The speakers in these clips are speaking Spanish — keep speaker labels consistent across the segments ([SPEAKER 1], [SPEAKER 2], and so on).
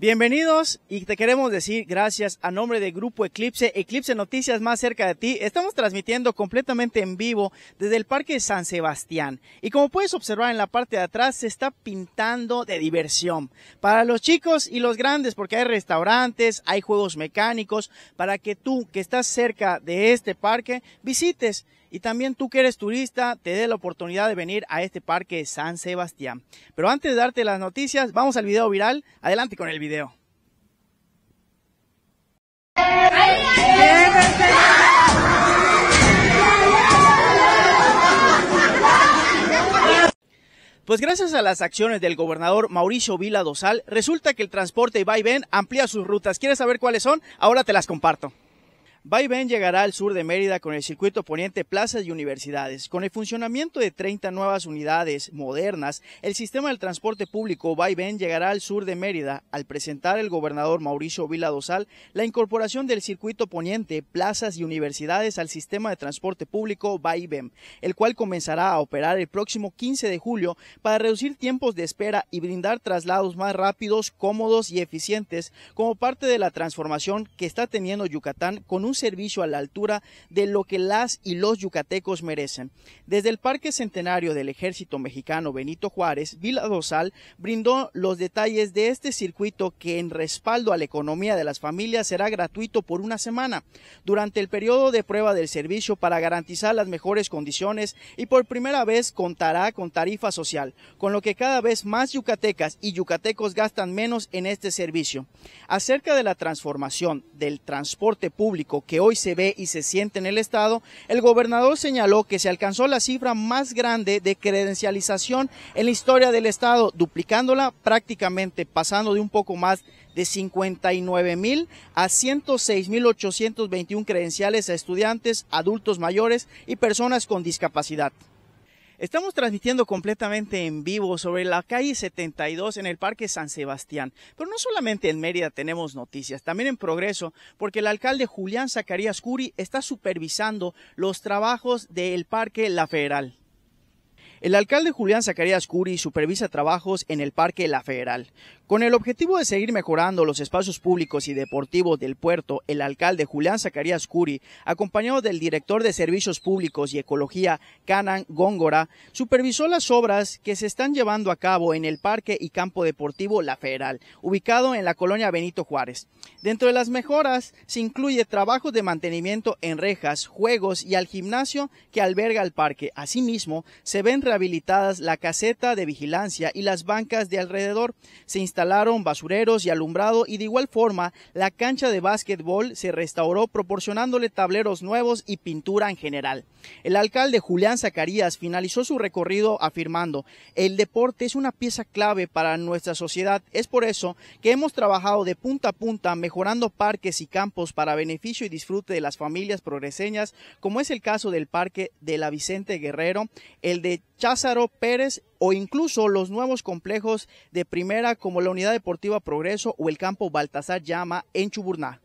[SPEAKER 1] Bienvenidos y te queremos decir gracias a nombre de Grupo Eclipse, Eclipse Noticias más cerca de ti. Estamos transmitiendo completamente en vivo desde el Parque San Sebastián. Y como puedes observar en la parte de atrás, se está pintando de diversión. Para los chicos y los grandes, porque hay restaurantes, hay juegos mecánicos, para que tú que estás cerca de este parque visites y también tú que eres turista te dé la oportunidad de venir a este parque San Sebastián. Pero antes de darte las noticias, vamos al video viral. Adelante con el video. Pues gracias a las acciones del gobernador Mauricio Vila Dosal, resulta que el transporte y amplía sus rutas. ¿Quieres saber cuáles son? Ahora te las comparto. Vaivén llegará al sur de Mérida con el circuito poniente plazas y universidades. Con el funcionamiento de 30 nuevas unidades modernas, el sistema del transporte público Vaivén llegará al sur de Mérida al presentar el gobernador Mauricio Vila Dosal la incorporación del circuito poniente plazas y universidades al sistema de transporte público Vaivén, el cual comenzará a operar el próximo 15 de julio para reducir tiempos de espera y brindar traslados más rápidos, cómodos y eficientes como parte de la transformación que está teniendo Yucatán con un servicio a la altura de lo que las y los yucatecos merecen. Desde el Parque Centenario del Ejército Mexicano Benito Juárez, Vila Dosal brindó los detalles de este circuito que en respaldo a la economía de las familias será gratuito por una semana durante el periodo de prueba del servicio para garantizar las mejores condiciones y por primera vez contará con tarifa social, con lo que cada vez más yucatecas y yucatecos gastan menos en este servicio. Acerca de la transformación del transporte público que hoy se ve y se siente en el Estado, el gobernador señaló que se alcanzó la cifra más grande de credencialización en la historia del Estado, duplicándola prácticamente, pasando de un poco más de 59 mil a 106 mil 821 credenciales a estudiantes, adultos mayores y personas con discapacidad. Estamos transmitiendo completamente en vivo sobre la calle 72 en el Parque San Sebastián. Pero no solamente en Mérida tenemos noticias, también en Progreso, porque el alcalde Julián Zacarías Curi está supervisando los trabajos del Parque La Federal. El alcalde Julián Zacarías Curi supervisa trabajos en el Parque La Federal. Con el objetivo de seguir mejorando los espacios públicos y deportivos del puerto, el alcalde Julián Zacarías Curi, acompañado del director de Servicios Públicos y Ecología, Canan Góngora, supervisó las obras que se están llevando a cabo en el Parque y Campo Deportivo La Federal, ubicado en la colonia Benito Juárez. Dentro de las mejoras se incluye trabajos de mantenimiento en rejas, juegos y al gimnasio que alberga el parque. Asimismo, se ven rehabilitadas la caseta de vigilancia y las bancas de alrededor. Se instalaron basureros y alumbrado y de igual forma la cancha de básquetbol se restauró proporcionándole tableros nuevos y pintura en general. El alcalde Julián Zacarías finalizó su recorrido afirmando, el deporte es una pieza clave para nuestra sociedad, es por eso que hemos trabajado de punta a punta mejorando parques y campos para beneficio y disfrute de las familias progreseñas, como es el caso del Parque de la Vicente Guerrero, el de Cházaro Pérez o incluso los nuevos complejos de primera como la Unidad Deportiva Progreso o el campo Baltasar Llama en Chuburná.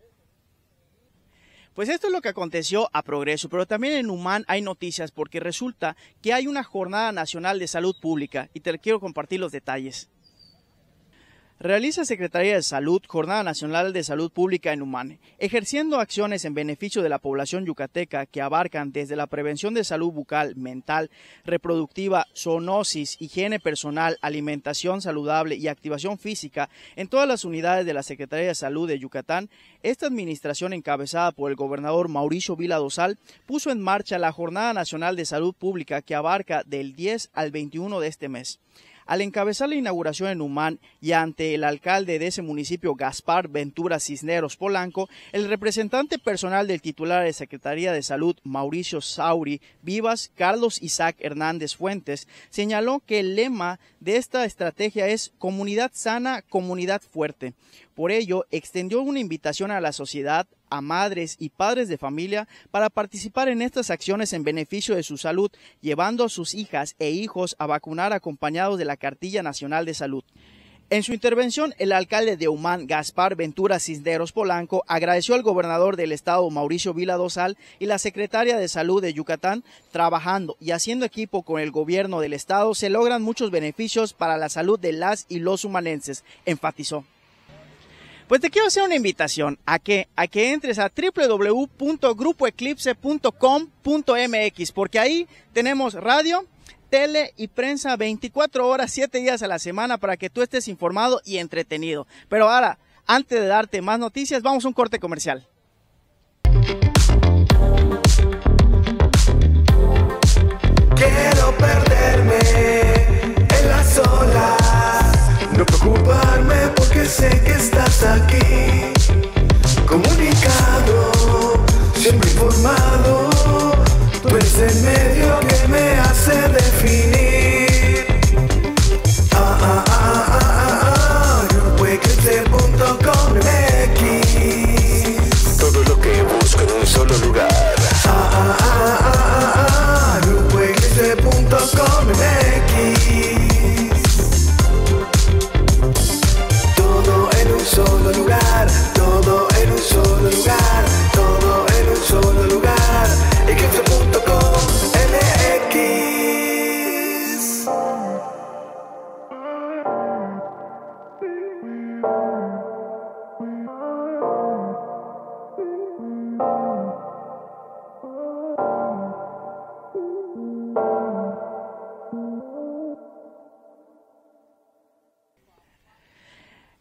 [SPEAKER 1] Pues esto es lo que aconteció a Progreso, pero también en Humán hay noticias porque resulta que hay una jornada nacional de salud pública y te quiero compartir los detalles realiza Secretaría de Salud Jornada Nacional de Salud Pública en Humane, ejerciendo acciones en beneficio de la población yucateca que abarcan desde la prevención de salud bucal, mental, reproductiva, zoonosis, higiene personal, alimentación saludable y activación física en todas las unidades de la Secretaría de Salud de Yucatán. Esta administración encabezada por el gobernador Mauricio Vila Dosal puso en marcha la Jornada Nacional de Salud Pública que abarca del 10 al 21 de este mes. Al encabezar la inauguración en Humán y ante el alcalde de ese municipio, Gaspar Ventura Cisneros Polanco, el representante personal del titular de Secretaría de Salud, Mauricio Sauri Vivas, Carlos Isaac Hernández Fuentes, señaló que el lema de esta estrategia es comunidad sana, comunidad fuerte. Por ello, extendió una invitación a la sociedad a madres y padres de familia para participar en estas acciones en beneficio de su salud, llevando a sus hijas e hijos a vacunar acompañados de la Cartilla Nacional de Salud. En su intervención, el alcalde de Humán, Gaspar Ventura Cisneros Polanco, agradeció al gobernador del estado, Mauricio Vila Dosal, y la secretaria de Salud de Yucatán, trabajando y haciendo equipo con el gobierno del estado, se logran muchos beneficios para la salud de las y los humanenses, enfatizó. Pues te quiero hacer una invitación a que, a que entres a www.grupoeclipse.com.mx porque ahí tenemos radio, tele y prensa 24 horas, 7 días a la semana para que tú estés informado y entretenido. Pero ahora, antes de darte más noticias, vamos a un corte comercial.
[SPEAKER 2] Quiero perderme en las no preocuparme sé que estás aquí, comunicado.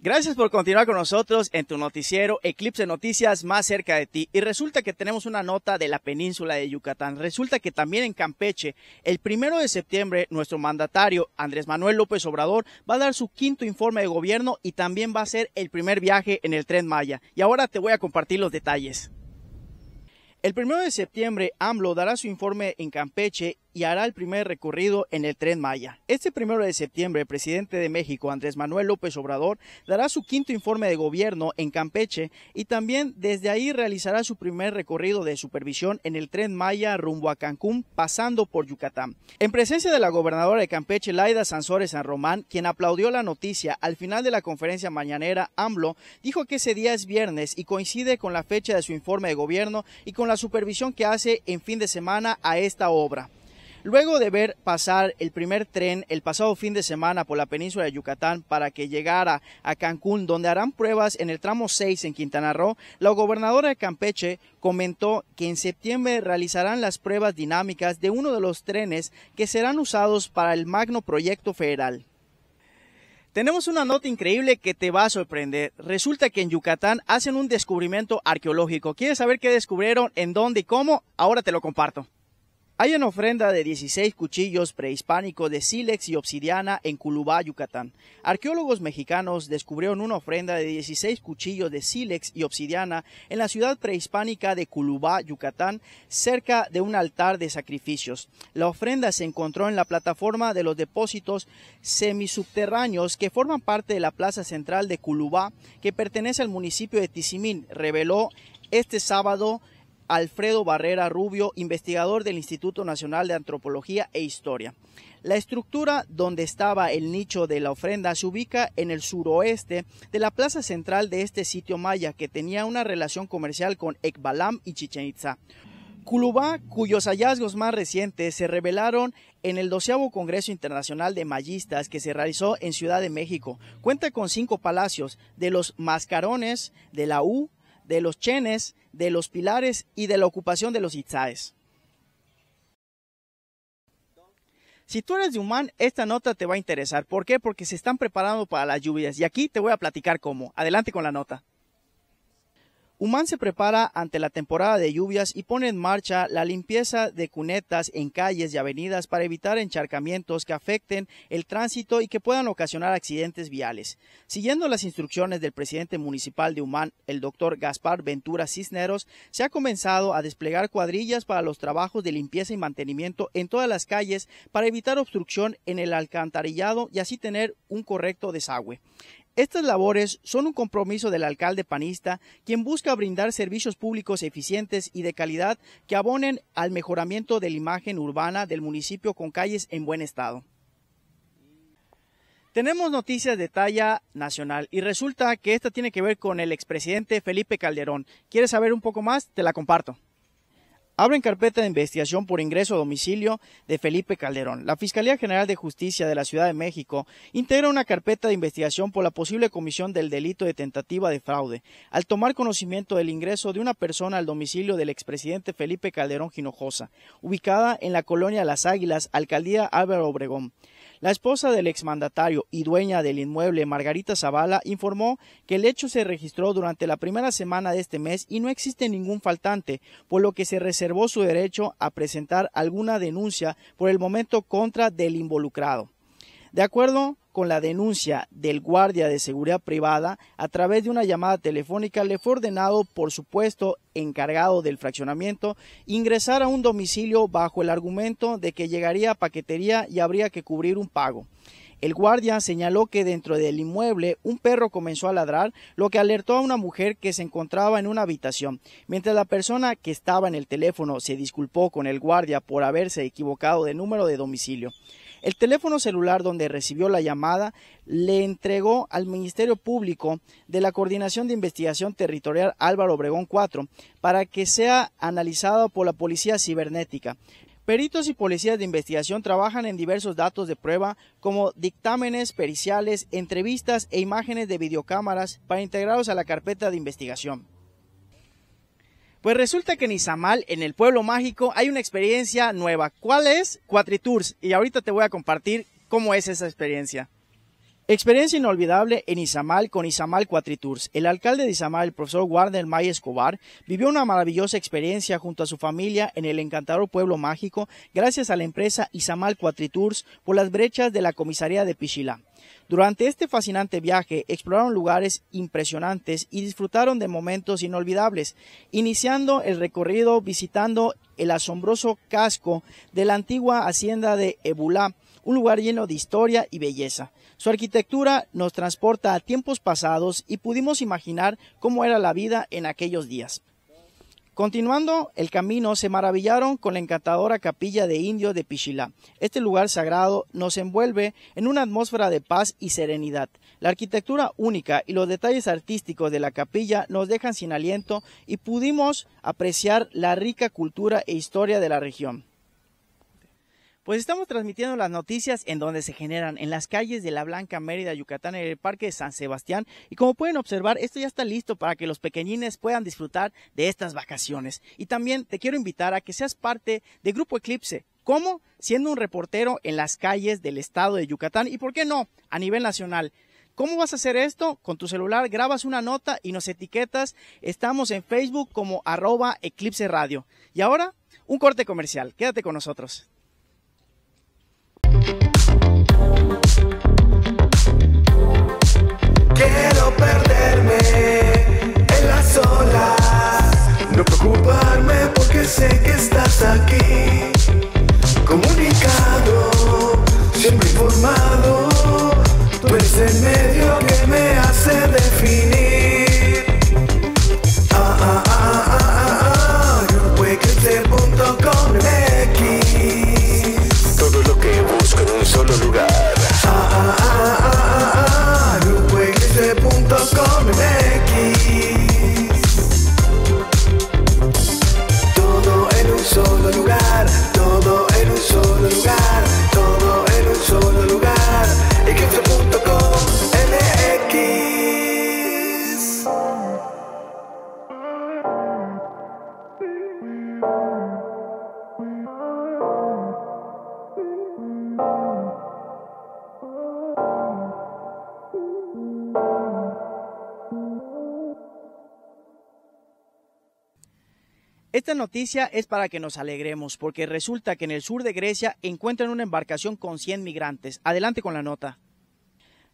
[SPEAKER 1] Gracias por continuar con nosotros en tu noticiero Eclipse Noticias más cerca de ti. Y resulta que tenemos una nota de la península de Yucatán. Resulta que también en Campeche, el primero de septiembre, nuestro mandatario Andrés Manuel López Obrador va a dar su quinto informe de gobierno y también va a ser el primer viaje en el tren Maya. Y ahora te voy a compartir los detalles. El primero de septiembre, AMLO dará su informe en Campeche y hará el primer recorrido en el tren Maya. Este primero de septiembre, el presidente de México, Andrés Manuel López Obrador, dará su quinto informe de gobierno en Campeche y también desde ahí realizará su primer recorrido de supervisión en el tren Maya rumbo a Cancún, pasando por Yucatán. En presencia de la gobernadora de Campeche, Laida Sansores San Román, quien aplaudió la noticia al final de la conferencia mañanera, AMLO dijo que ese día es viernes y coincide con la fecha de su informe de gobierno y con la supervisión que hace en fin de semana a esta obra. Luego de ver pasar el primer tren el pasado fin de semana por la península de Yucatán para que llegara a Cancún, donde harán pruebas en el tramo 6 en Quintana Roo, la gobernadora de Campeche comentó que en septiembre realizarán las pruebas dinámicas de uno de los trenes que serán usados para el magno proyecto federal. Tenemos una nota increíble que te va a sorprender. Resulta que en Yucatán hacen un descubrimiento arqueológico. ¿Quieres saber qué descubrieron, en dónde y cómo? Ahora te lo comparto. Hay una ofrenda de 16 cuchillos prehispánicos de sílex y obsidiana en Culubá, Yucatán. Arqueólogos mexicanos descubrieron una ofrenda de 16 cuchillos de sílex y obsidiana en la ciudad prehispánica de Culubá, Yucatán, cerca de un altar de sacrificios. La ofrenda se encontró en la plataforma de los depósitos semisubterráneos que forman parte de la plaza central de Culubá, que pertenece al municipio de Tizimín, reveló este sábado Alfredo Barrera Rubio, investigador del Instituto Nacional de Antropología e Historia. La estructura donde estaba el nicho de la ofrenda se ubica en el suroeste de la plaza central de este sitio maya que tenía una relación comercial con Ekbalam y Chichen Itza. Culubá, cuyos hallazgos más recientes se revelaron en el 12 Congreso Internacional de Mayistas que se realizó en Ciudad de México, cuenta con cinco palacios de los Mascarones, de la U, de los Chenes, de los pilares y de la ocupación de los itzaes. Si tú eres de Humán, esta nota te va a interesar. ¿Por qué? Porque se están preparando para las lluvias. Y aquí te voy a platicar cómo. Adelante con la nota. Humán se prepara ante la temporada de lluvias y pone en marcha la limpieza de cunetas en calles y avenidas para evitar encharcamientos que afecten el tránsito y que puedan ocasionar accidentes viales. Siguiendo las instrucciones del presidente municipal de Humán, el doctor Gaspar Ventura Cisneros, se ha comenzado a desplegar cuadrillas para los trabajos de limpieza y mantenimiento en todas las calles para evitar obstrucción en el alcantarillado y así tener un correcto desagüe. Estas labores son un compromiso del alcalde panista, quien busca brindar servicios públicos eficientes y de calidad que abonen al mejoramiento de la imagen urbana del municipio con calles en buen estado. Tenemos noticias de talla nacional y resulta que esta tiene que ver con el expresidente Felipe Calderón. ¿Quieres saber un poco más? Te la comparto. Abren carpeta de investigación por ingreso a domicilio de Felipe Calderón. La Fiscalía General de Justicia de la Ciudad de México integra una carpeta de investigación por la posible comisión del delito de tentativa de fraude, al tomar conocimiento del ingreso de una persona al domicilio del expresidente Felipe Calderón Ginojosa, ubicada en la colonia Las Águilas, alcaldía Álvaro Obregón. La esposa del exmandatario y dueña del inmueble, Margarita Zavala, informó que el hecho se registró durante la primera semana de este mes y no existe ningún faltante, por lo que se reservó su derecho a presentar alguna denuncia por el momento contra del involucrado. De acuerdo con la denuncia del guardia de seguridad privada, a través de una llamada telefónica le fue ordenado por supuesto encargado del fraccionamiento ingresar a un domicilio bajo el argumento de que llegaría a paquetería y habría que cubrir un pago. El guardia señaló que dentro del inmueble un perro comenzó a ladrar, lo que alertó a una mujer que se encontraba en una habitación. Mientras la persona que estaba en el teléfono se disculpó con el guardia por haberse equivocado de número de domicilio. El teléfono celular donde recibió la llamada le entregó al Ministerio Público de la Coordinación de Investigación Territorial Álvaro Obregón 4 para que sea analizado por la Policía Cibernética. Peritos y policías de investigación trabajan en diversos datos de prueba como dictámenes periciales, entrevistas e imágenes de videocámaras para integrarlos a la carpeta de investigación. Pues resulta que en Izamal, en el pueblo mágico, hay una experiencia nueva. ¿Cuál es? Cuatritours. Y ahorita te voy a compartir cómo es esa experiencia. Experiencia inolvidable en Izamal con Izamal Cuatritours. El alcalde de Izamal, el profesor Warner May Escobar, vivió una maravillosa experiencia junto a su familia en el encantador pueblo mágico gracias a la empresa Izamal Cuatritours por las brechas de la comisaría de Pichilá. Durante este fascinante viaje exploraron lugares impresionantes y disfrutaron de momentos inolvidables, iniciando el recorrido visitando el asombroso casco de la antigua hacienda de Ebulá, un lugar lleno de historia y belleza. Su arquitectura nos transporta a tiempos pasados y pudimos imaginar cómo era la vida en aquellos días. Continuando el camino, se maravillaron con la encantadora capilla de Indio de Pichilá. Este lugar sagrado nos envuelve en una atmósfera de paz y serenidad. La arquitectura única y los detalles artísticos de la capilla nos dejan sin aliento y pudimos apreciar la rica cultura e historia de la región. Pues estamos transmitiendo las noticias en donde se generan, en las calles de la Blanca Mérida, Yucatán, en el Parque San Sebastián. Y como pueden observar, esto ya está listo para que los pequeñines puedan disfrutar de estas vacaciones. Y también te quiero invitar a que seas parte de Grupo Eclipse. ¿Cómo? Siendo un reportero en las calles del estado de Yucatán y, ¿por qué no?, a nivel nacional. ¿Cómo vas a hacer esto? Con tu celular grabas una nota y nos etiquetas. Estamos en Facebook como arroba Eclipse Radio. Y ahora, un corte comercial. Quédate con nosotros.
[SPEAKER 2] perderme en las olas. No preocuparme porque sé que estás aquí. Comunicado, siempre informado, tú eres medio.
[SPEAKER 1] Esta noticia es para que nos alegremos, porque resulta que en el sur de Grecia encuentran una embarcación con 100 migrantes. Adelante con la nota.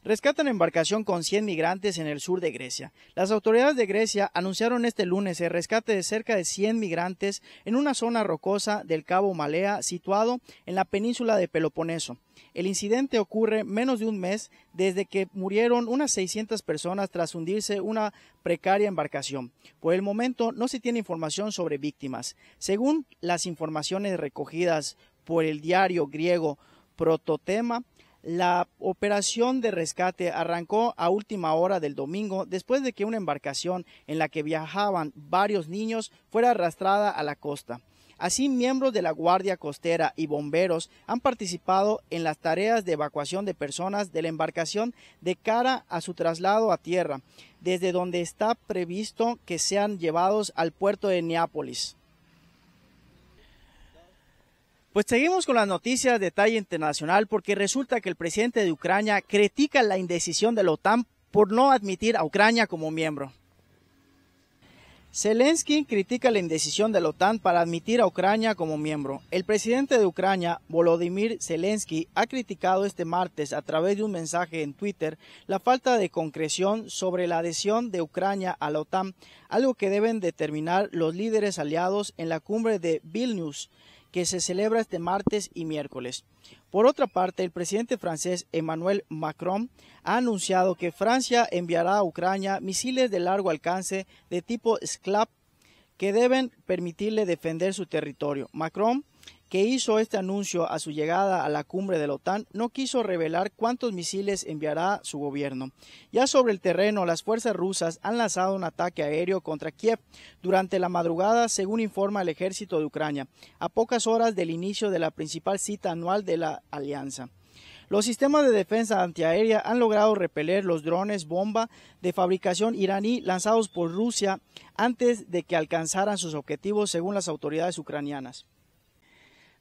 [SPEAKER 1] Rescatan embarcación con 100 migrantes en el sur de Grecia. Las autoridades de Grecia anunciaron este lunes el rescate de cerca de 100 migrantes en una zona rocosa del Cabo Malea situado en la península de Peloponeso. El incidente ocurre menos de un mes desde que murieron unas 600 personas tras hundirse una precaria embarcación. Por el momento no se tiene información sobre víctimas. Según las informaciones recogidas por el diario griego Prototema, la operación de rescate arrancó a última hora del domingo después de que una embarcación en la que viajaban varios niños fuera arrastrada a la costa. Así, miembros de la Guardia Costera y bomberos han participado en las tareas de evacuación de personas de la embarcación de cara a su traslado a tierra, desde donde está previsto que sean llevados al puerto de Neápolis. Pues seguimos con las noticias de talla internacional porque resulta que el presidente de Ucrania critica la indecisión de la OTAN por no admitir a Ucrania como miembro. Zelensky critica la indecisión de la OTAN para admitir a Ucrania como miembro. El presidente de Ucrania, Volodymyr Zelensky, ha criticado este martes a través de un mensaje en Twitter la falta de concreción sobre la adhesión de Ucrania a la OTAN, algo que deben determinar los líderes aliados en la cumbre de Vilnius que se celebra este martes y miércoles. Por otra parte, el presidente francés Emmanuel Macron ha anunciado que Francia enviará a Ucrania misiles de largo alcance de tipo SCLAP que deben permitirle defender su territorio. Macron que hizo este anuncio a su llegada a la cumbre de la OTAN, no quiso revelar cuántos misiles enviará su gobierno. Ya sobre el terreno, las fuerzas rusas han lanzado un ataque aéreo contra Kiev durante la madrugada, según informa el ejército de Ucrania, a pocas horas del inicio de la principal cita anual de la alianza. Los sistemas de defensa antiaérea han logrado repeler los drones bomba de fabricación iraní lanzados por Rusia antes de que alcanzaran sus objetivos, según las autoridades ucranianas.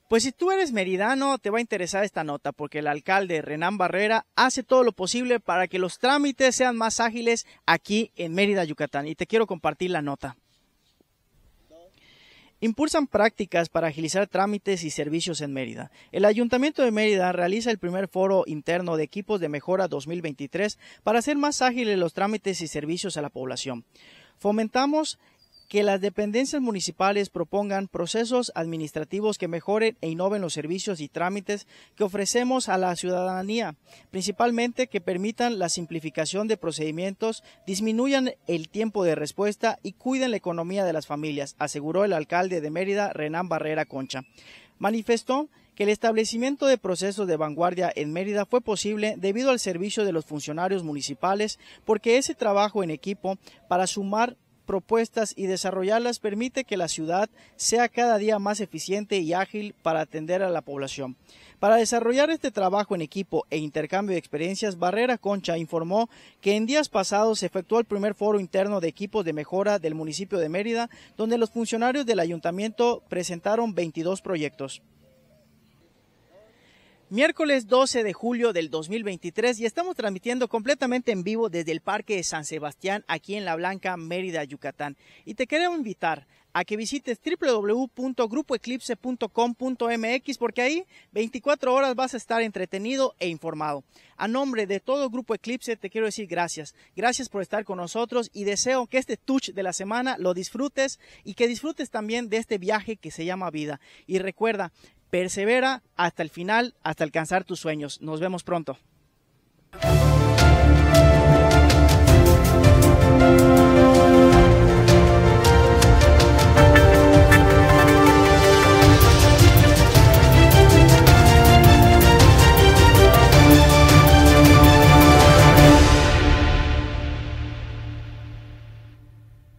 [SPEAKER 1] Pues si tú eres meridano, te va a interesar esta nota, porque el alcalde Renán Barrera hace todo lo posible para que los trámites sean más ágiles aquí en Mérida, Yucatán. Y te quiero compartir la nota. Impulsan prácticas para agilizar trámites y servicios en Mérida. El Ayuntamiento de Mérida realiza el primer foro interno de equipos de mejora 2023 para hacer más ágiles los trámites y servicios a la población. Fomentamos que las dependencias municipales propongan procesos administrativos que mejoren e innoven los servicios y trámites que ofrecemos a la ciudadanía, principalmente que permitan la simplificación de procedimientos, disminuyan el tiempo de respuesta y cuiden la economía de las familias, aseguró el alcalde de Mérida, Renán Barrera Concha. Manifestó que el establecimiento de procesos de vanguardia en Mérida fue posible debido al servicio de los funcionarios municipales, porque ese trabajo en equipo para sumar propuestas y desarrollarlas permite que la ciudad sea cada día más eficiente y ágil para atender a la población. Para desarrollar este trabajo en equipo e intercambio de experiencias, Barrera Concha informó que en días pasados se efectuó el primer foro interno de equipos de mejora del municipio de Mérida, donde los funcionarios del ayuntamiento presentaron 22 proyectos. Miércoles 12 de julio del 2023 y estamos transmitiendo completamente en vivo desde el Parque de San Sebastián aquí en La Blanca, Mérida, Yucatán. Y te quiero invitar a que visites www.grupoeclipse.com.mx porque ahí 24 horas vas a estar entretenido e informado. A nombre de todo Grupo Eclipse te quiero decir gracias. Gracias por estar con nosotros y deseo que este touch de la semana lo disfrutes y que disfrutes también de este viaje que se llama vida. Y recuerda, Persevera hasta el final, hasta alcanzar tus sueños. Nos vemos pronto.